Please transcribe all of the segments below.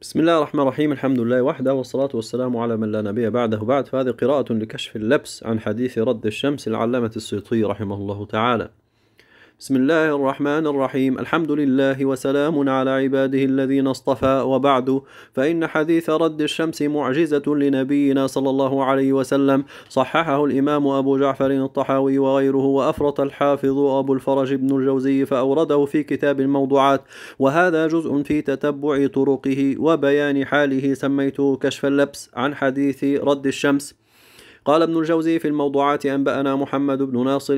بسم الله الرحمن الرحيم الحمد لله وحده والصلاة والسلام على من لا نبي بعده بعد فهذه قراءة لكشف اللبس عن حديث رد الشمس العلامة السيطي رحمه الله تعالى بسم الله الرحمن الرحيم الحمد لله وسلام على عباده الذين اصطفى وبعد فإن حديث رد الشمس معجزة لنبينا صلى الله عليه وسلم صححه الإمام أبو جعفر الطحاوي وغيره وأفرط الحافظ أبو الفرج بن الجوزي فأورده في كتاب الموضوعات وهذا جزء في تتبع طرقه وبيان حاله سميته كشف اللبس عن حديث رد الشمس قال ابن الجوزي في الموضوعات أنبأنا محمد بن ناصر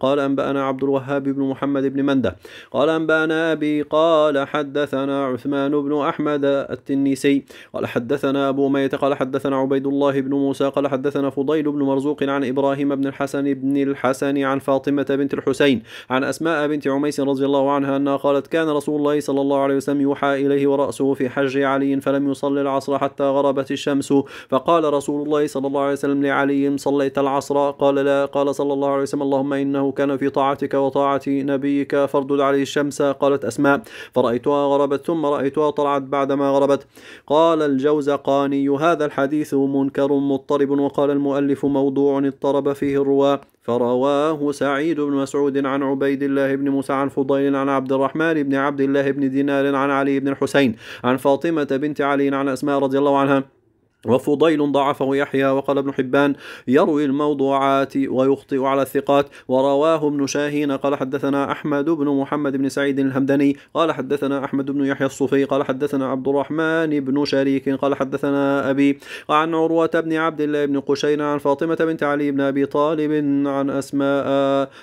قال أنبأنا عبد الوهاب بن محمد بن مندة قال أنبأنا أبي قال حدثنا عثمان بن أحمد التنيسي قال حدثنا أبو ميت قال حدثنا عبيد الله بن موسى قال حدثنا فضيل بن مرزوق عن إبراهيم بن الحسن بن الحسن عن فاطمة بنت الحسين عن أسماء بنت عميس رضي الله عنها أنها قالت كان رسول الله صلى الله عليه وسلم يوحى إليه ورأسه في حج علي فلم يصلي العصر حتى غربت الشمس فقال رسول الله صلى الله عليه وسلم لعلي عليهم صليت العصر قال لا قال صلى الله عليه وسلم اللهم إنه كان في طاعتك وطاعة نبيك فاردد عليه الشمس قالت أسماء فرأيتها غربت ثم رأيتها طلعت بعدما غربت قال الجوزقاني هذا الحديث منكر مضطرب وقال المؤلف موضوع اضطرب فيه الرواة فرواه سعيد بن مسعود عن عبيد الله بن موسى عن فضيل عن عبد الرحمن بن عبد الله بن دينار عن علي بن الحسين عن فاطمة بنت علي عن أسماء رضي الله عنها وفضيل ضعفه يحيى وقال ابن حبان يروي الموضوعات ويخطئ على الثقات ورواه ابن شاهين قال حدثنا أحمد بن محمد بن سعيد الهمداني قال حدثنا أحمد بن يحيى الصوفي قال حدثنا عبد الرحمن بن شريك قال حدثنا أبي عن عروة بن عبد الله بن قشين عن فاطمة بنت علي بن أبي طالب عن أسماء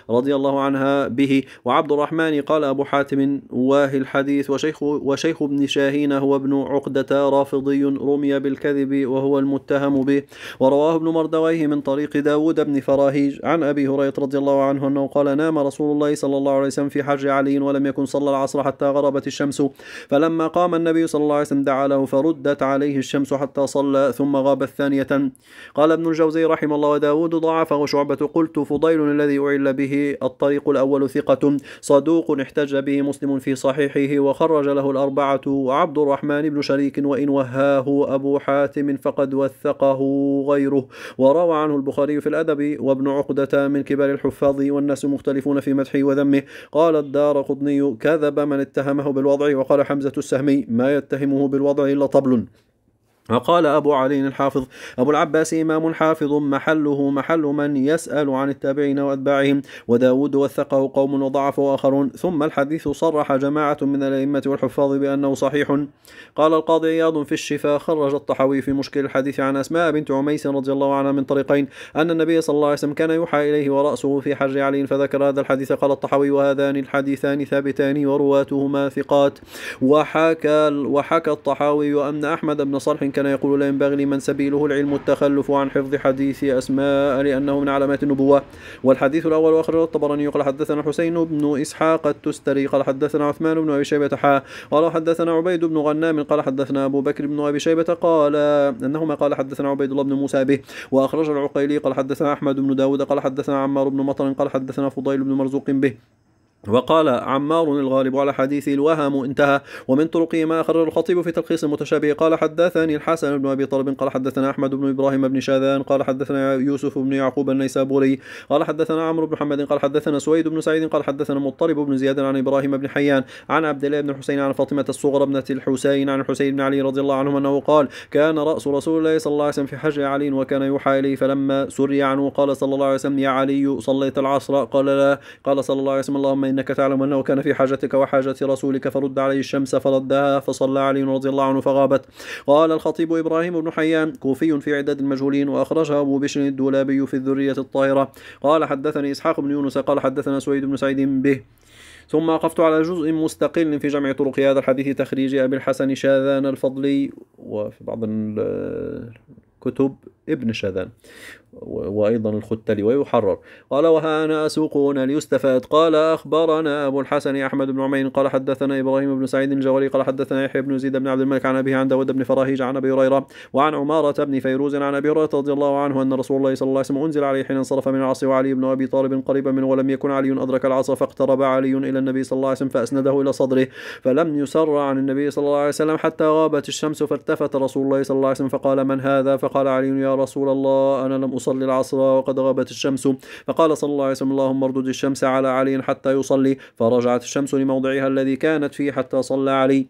رضي الله عنها به وعبد الرحمن قال أبو حاتم واهي الحديث وشيخ, وشيخ ابن شاهين هو ابن عقدة رافضي رمي بالكذب وهو المتهم به ورواه ابن مردويه من طريق داود بن فراهيج عن أبي هريرة رضي الله عنه أنه قال نام رسول الله صلى الله عليه وسلم في حج علي ولم يكن صلى العصر حتى غربت الشمس فلما قام النبي صلى الله عليه وسلم دعا له فردت عليه الشمس حتى صلى ثم غاب الثانية قال ابن الجوزي رحمه الله وداود ضعفه شعبة قلت فضيل الذي أعل به الطريق الأول ثقة صدوق احتج به مسلم في صحيحه وخرج له الأربعة وعبد الرحمن بن شريك وإن وهاه أبو حاتم فقد وثقه غيره وروى عنه البخاري في الأدب وابن عقدة من كبار الحفاظ والناس مختلفون في مدحه وذمه قال الدار قضني كذب من اتهمه بالوضع وقال حمزة السهمي ما يتهمه بالوضع إلا طبل وقال أبو علي الحافظ أبو العباس إمام حافظ محله محل من يسأل عن التابعين وأتباعهم وداود وثقه قوم وضعفه آخرون ثم الحديث صرح جماعة من الأئمة والحفاظ بأنه صحيح قال القاضي عياض في الشفاء خرج الطحوي في مشكل الحديث عن أسماء بنت عميس رضي الله عنها من طريقين أن النبي صلى الله عليه وسلم كان يوحى إليه ورأسه في حج علي فذكر هذا الحديث قال الطحوي وهذان الحديثان ثابتان ورواتهما ثقات وحكى وحكى الطحاوي أن أحمد بن صالح كان يقول لا ينبغي لمن سبيله العلم التخلف عن حفظ حديث أسماء لأنه من علامات النبوة والحديث الأول أخرج الطبراني قال حدثنا حسين بن إسحاق التستري قال حدثنا عثمان بن أبي شيبة حا قال حدثنا عبيد بن غنام قال حدثنا أبو بكر بن أبي شيبة قال أنهما قال حدثنا عبيد الله بن موسى به وأخرج العقيلي قال حدثنا أحمد بن داود قال حدثنا عمار بن مطر قال حدثنا فضيل بن مرزوق به وقال عمار الغالب على حديث الوهم انتهى ومن طرقه ما أخرج الخطيب في تلخيص المتشابه قال حدثني الحسن بن أبي طلب قال حدثنا أحمد بن إبراهيم بن شاذان قال حدثنا يوسف بن يعقوب النيسابوري قال حدثنا عمرو بن محمد قال حدثنا سويد بن سعيد قال حدثنا مضطرب بن زياد عن إبراهيم بن حيان عن عبد الله بن الحسين عن فاطمة الصغرى ابنة الحسين عن الحسين بن علي رضي الله عنه أنه قال كان رأس رسول الله صلى الله عليه وسلم في حج علي وكان يوحى إليه فلما سري عنه قال صلى الله عليه وسلم يا علي صليت العصر قال لا قال صلى الله عليه وسلم اللهم إنك تعلم أنه كان في حاجتك وحاجة رسولك فرد عليه الشمس فردها فصلى علي رضي الله عنه فغابت قال الخطيب إبراهيم بن حيان كوفي في عداد المجهولين وأخرجها أبو بشر الدولابي في الذرية الطاهرة قال حدثني إسحاق بن يونس قال حدثنا سويد بن سعيد به ثم وقفت على جزء مستقل في جمع طرق هذا الحديث تخريج أبي الحسن شاذان الفضلي وفي بعض كتب ابن شذان وأيضا الختلي ويحرر قال وهانا سوقون ليستفاد قال أخبرنا أبو الحسن أحمد بن عمين قال حدثنا إبراهيم بن سعيد الجوالي قال حدثنا يحيى بن زيد بن عبد الملك عن أبيه عن داود بن فراهيج عن أبي هريرة وعن عمارة بن فيروز عن أبي هريرة رضي الله عنه أن رسول الله صلى الله عليه وسلم أنزل عليه حين انصرف من العصر وعلي بن أبي طالب قريبا منه ولم يكن علي أدرك العصر فاقترب علي إلى النبي صلى الله عليه وسلم فأسنده إلى صدره فلم يسر عن النبي صلى الله عليه وسلم حتى غابت الشمس فالتفت رسول الله صلى الله عليه وسلم فقال من هذا فقال فقال علي يا رسول الله أنا لم أصلي العصر وقد غابت الشمس فقال صلى الله عليه وسلم اللهم اردد الشمس على علي حتى يصلي فرجعت الشمس لموضعها الذي كانت فيه حتى صلى علي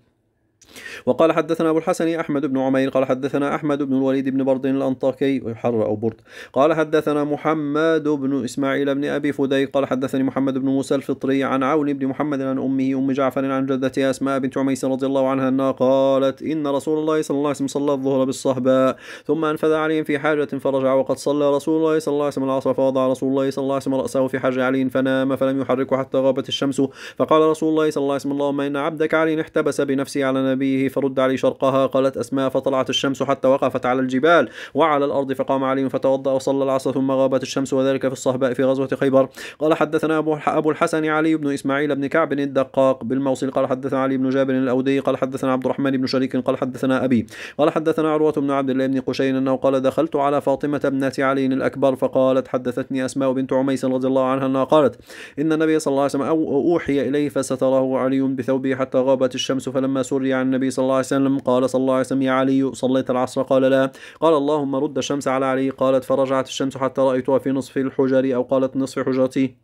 وقال حدثنا أبو الحسن أحمد بن عمير قال حدثنا أحمد بن الوليد بن برد الأنطاكي ويحرر أو برد قال حدثنا محمد بن إسماعيل بن أبي فدي قال حدثني محمد بن موسى الفطري عن عون بن محمد عن أمه أم جعفر عن جدتها أسماء بنت عميس رضي الله عنها أنها قالت إن رسول الله صلى الله عليه وسلم صلى الظهر بالصهباء ثم أنفذ عليهم في حاجة فرجع وقد صلى رسول الله صلى الله عليه وسلم العصر فوضع رسول الله صلى الله عليه وسلم رأسه في حج علي فنام فلم يحركه حتى غابت الشمس فقال رسول الله صلى الله عليه وسلم اللهم إن عبدك علي احتبس بنفسه على نبيه فرد علي شرقها قالت أسماء فطلعت الشمس حتى وقفت على الجبال وعلى الأرض فقام علي فتوضأ وصلى العصر ثم غابت الشمس وذلك في الصهباء في غزوة خيبر قال حدثنا أبو أبو الحسن علي بن إسماعيل بن كعب الدقاق بالموصل قال حدثنا علي بن جابر الأودي قال حدثنا عبد الرحمن بن شريك قال حدثنا أبي قال حدثنا عروة بن عبد الله بن قشين أنه قال دخلت على فاطمة ابنة علي الأكبر فقالت حدثتني أسماء بنت عميس رضي الله عنها أنها قالت إن النبي صلى الله عليه وسلم أوحي إليه فستره علي بثوبه حتى غابت الشمس فلما سري عن عن النبي صلى الله عليه وسلم قال صلى الله عليه وسلم يا علي صليت العصر قال لا قال اللهم رد الشمس على علي قالت فرجعت الشمس حتى رأيتها في نصف الحجر أو قالت نصف حجرتي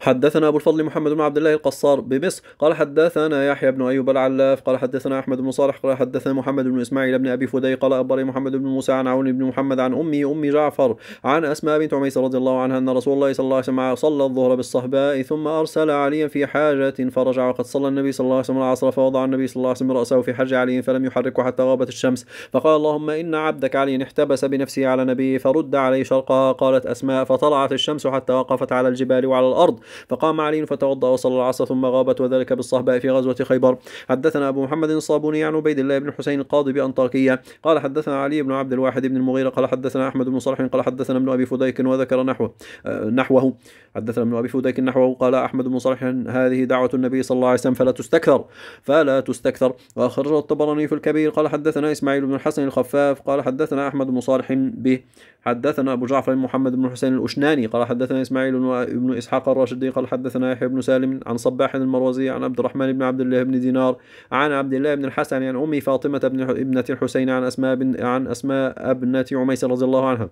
حدثنا أبو الفضل محمد بن عبد الله القصار بمصر قال حدثنا يحيى بن أيوب العلاف قال حدثنا أحمد بن صالح قال حدثنا محمد بن إسماعيل بن أبي فدي قال أخبرني محمد بن موسى عن عون بن محمد عن أمي أم جعفر عن أسماء بنت عميس رضي الله عنها أن رسول الله صلى الله عليه وسلم صلى الظهر بالصهباء ثم أرسل عليا في حاجة فرجع وقد صلى النبي صلى الله عليه وسلم العصر فوضع النبي صلى الله عليه وسلم رأسه في حج علي فلم يحركه حتى غابت الشمس فقال اللهم إن عبدك علي احتبس بنفسه على نبيه فرد عليه شرقها قالت أسماء فطلعت الشمس حتى وقفت على الجبال وعلى الأرض فقام علي فتوضأ وصلى العصر ثم غابت وذلك بالصهباء في غزوة خيبر حدثنا أبو محمد الصابوني عن عبيد الله بن حسين القاضي بأنطاكية قال حدثنا علي بن عبد الواحد بن المغيرة قال حدثنا أحمد بن صالح قال حدثنا ابن أبي فديك وذكر نحوه آه، نحوه حدثنا ابن أبي فديك نحوه قال أحمد بن صالح هذه دعوة النبي صلى الله عليه وسلم فلا تستكثر فلا تستكثر واخرج الطبراني في الكبير قال حدثنا إسماعيل بن الحسن الخفاف قال حدثنا أحمد بن صالح به حدثنا أبو جعفر محمد بن حسين الأشناني قال حدثنا إسماعيل بن إسحاق الراشد الراشدي قال حدثنا يحيى بن سالم عن صباح المروزي عن عبد الرحمن بن عبد الله بن دينار عن عبد الله بن الحسن عن أم فاطمة بن ابنة الحسين عن أسماء بن عن أسماء ابنة عميس رضي الله عنها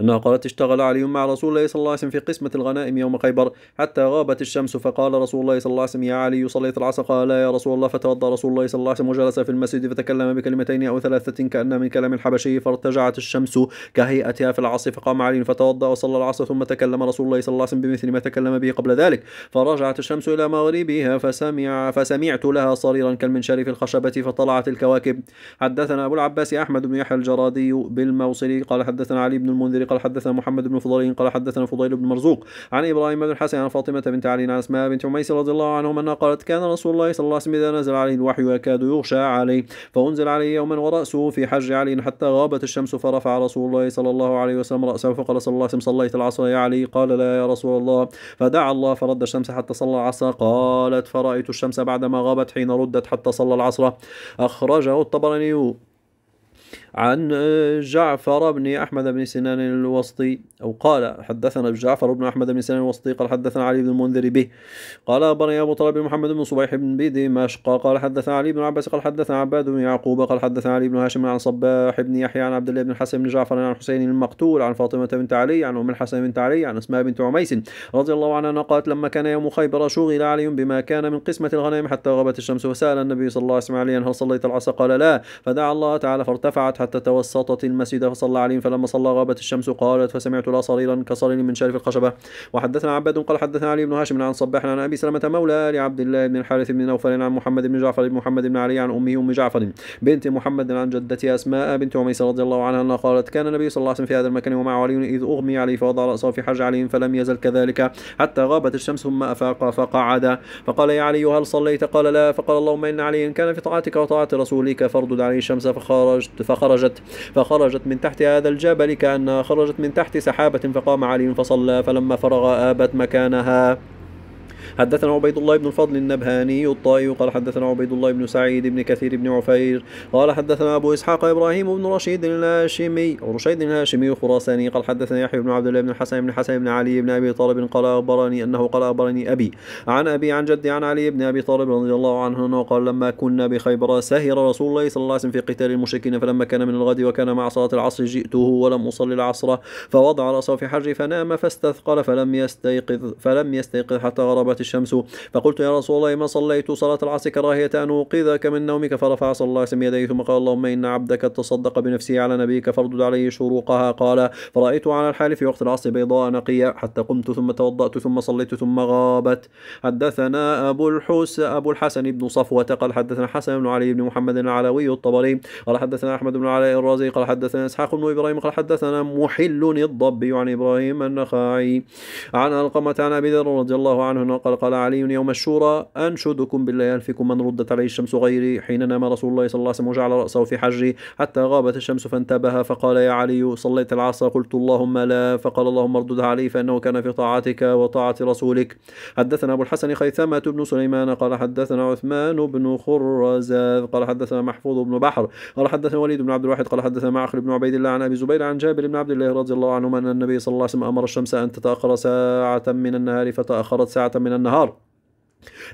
أنها قالت اشتغل علي مع رسول الله صلى الله عليه وسلم في قسمة الغنائم يوم خيبر حتى غابت الشمس فقال رسول الله صلى الله عليه وسلم يا علي صليت العصر قال لا يا رسول الله فتوضأ رسول الله صلى الله عليه وسلم وجلس في المسجد فتكلم بكلمتين أو ثلاثة كأن من كلام الحبشي فارتجعت الشمس كهيئتها في العصر فقام علي فتوضأ وصلى العصر ثم تكلم رسول الله صلى الله عليه وسلم بمثل ما تكلم به قبل ذلك فرجعت الشمس إلى مغربها فسمع فسمعت لها صريرا كالمنشار في الخشبة فطلعت الكواكب حدثنا أبو العباس أحمد بن يحيى الجرادي بالموصلي قال حدثنا علي بن المنذر قال حدثنا محمد بن فضيل قال حدثنا فضيل بن مرزوق عن ابراهيم بن الحسن عن فاطمه بنت علي عن اسماء بنت عميس رضي الله عنهما انها قالت كان رسول الله صلى الله عليه وسلم اذا نزل عليه الوحي يكاد يغشى عليه فانزل عليه يوما وراسه في حج علي حتى غابت الشمس فرفع رسول الله صلى الله عليه وسلم راسه فقال صلى الله عليه وسلم صليت العصر يا علي قال لا يا رسول الله فدعا الله فرد الشمس حتى صلى العصر قالت فرايت الشمس بعدما غابت حين ردت حتى صلى العصر اخرجه الطبراني عن آه، جعفر بن أحمد بن سنان الوسطي أو قال حدثنا جعفر بن أحمد بن سنان الوسطي قال حدثنا علي بن المنذر به قال أخبرني أبو طلب محمد بن صبيح بن بدمشق قال حدثنا علي بن عباس قال حدثنا عباد بن يعقوب قال حدثنا علي بن هاشم عن صباح بن يحيى عن عبد الله بن الحسن بن جعفر عن حسين المقتول عن فاطمة بنت علي عن أم الحسن بنت علي عن أسماء بنت عميس رضي الله عنها قالت لما كان يوم خيبر شغل علي بما كان من قسمة الغنائم حتى غابت الشمس وسأل النبي صلى الله عليه وسلم هل صليت العصر قال لا فدعا الله تعالى فارتفعت حتى توسطت المسجد فصلى عليهم فلما صلى غابت الشمس قالت فسمعت لا صريرا كصرير من شارف الخشبة وحدثنا عباد قال حدثنا علي بن هاشم عن صباح عن أبي سلمة مولى لعبد الله بن الحارث بن نوفل عن محمد بن جعفر بن محمد بن علي عن أمه أم جعفر بنت محمد عن جدتها أسماء بنت عميس رضي الله عنها أنها قالت كان النبي صلى الله عليه وسلم في هذا المكان ومعه علي إذ أغمي عليه فوضع رأسه في حج عليهم فلم يزل كذلك حتى غابت الشمس ثم أفاق فقعد فقال يا علي هل صليت قال لا فقال اللهم إن علي إن كان في طاعتك وطاعة رسولك فاردد عليه الشمس فخرجت فخرج فخرجت فخرجت من تحت هذا الجبل كأنها خرجت من تحت سحابة فقام علي فصلى فلما فرغ آبت مكانها حدثنا عبيد الله بن الفضل النبهاني الطائي قال حدثنا عبيد الله بن سعيد بن كثير بن عفير قال حدثنا أبو إسحاق إبراهيم بن رشيد الهاشمي رشيد الهاشمي الخراساني قال حدثنا يحيى بن عبد الله بن الحسن بن الحسن بن علي بن أبي طالب قال أخبرني أنه قال أخبرني أبي عن أبي عن جدي عن علي بن أبي طالب رضي الله عنه أنه قال لما كنا بخيبر سهر رسول الله صلى الله عليه وسلم في قتال المشركين فلما كان من الغد وكان مع صلاة العصر جئته ولم أصلي العصر فوضع رأسه في حجري فنام فاستثقل فلم يستيقظ فلم يستيقظ حتى غربت الشمس فقلت يا رسول الله ما صليت صلاة العصر كراهية أن أوقظك من نومك فرفع صلى الله عليه وسلم يديه ثم قال اللهم إن عبدك تصدق بنفسه على نبيك فردد عليه شروقها قال فرأيت على الحال في وقت العصر بيضاء نقية حتى قمت ثم توضأت ثم صليت ثم غابت حدثنا أبو الحس أبو الحسن بن صفوة قال حدثنا حسن بن علي بن محمد العلوي الطبري قال حدثنا أحمد بن علي الرازي قال حدثنا إسحاق بن إبراهيم قال حدثنا محل الضبي عن إبراهيم النخاعي عن القمة عن أبي ذر رضي الله عنه قال قال علي يوم الشورى أنشدكم بالله ألفكم من ردت عليه الشمس غيري حين نام رسول الله صلى الله عليه وسلم وجعل رأسه في حجي حتى غابت الشمس فانتبه فقال يا علي صليت العصر قلت اللهم لا فقال اللهم ارددها علي فإنه كان في طاعتك وطاعة رسولك حدثنا أبو الحسن خيثمة بن سليمان قال حدثنا عثمان بن خرزاذ قال حدثنا محفوظ بن بحر قال حدثنا وليد بن عبد الواحد قال حدثنا معقل بن عبيد الله عن أبي زبير عن جابر بن عبد الله رضي الله عنهما أن النبي صلى الله عليه وسلم أمر الشمس أن تتأخر ساعة من النهار فتأخرت ساعة من النهار النهار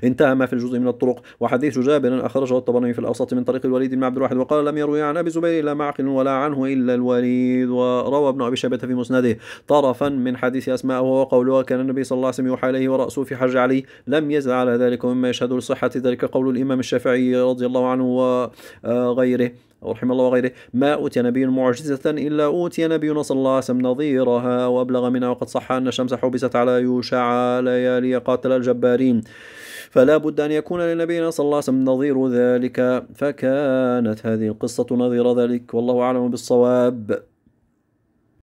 انتهى ما في الجزء من الطرق وحديث جابر أخرجه الطبراني في الأوسط من طريق الوليد بن عبد الواحد وقال لم يروي عن أبي زبير لا معقل ولا عنه إلا الوليد وروى ابن أبي شبته في مسنده طرفا من حديث أسماء وهو قولها كان النبي صلى الله عليه وسلم يوحى إليه ورأسه في حج علي لم يزل على ذلك ومما يشهد لصحة ذلك قول الإمام الشافعي رضي الله عنه وغيره آه، أو رحم الله وغيره ما أوتي نبي معجزة إلا أوتي نبي صلى الله عليه وسلم نظيرها وأبلغ منها وقد صح أن الشمس حبست على يوشع ليالي قاتل الجبارين فلا بد أن يكون لنبينا صلى الله عليه وسلم نظير ذلك فكانت هذه القصة نظير ذلك والله أعلم بالصواب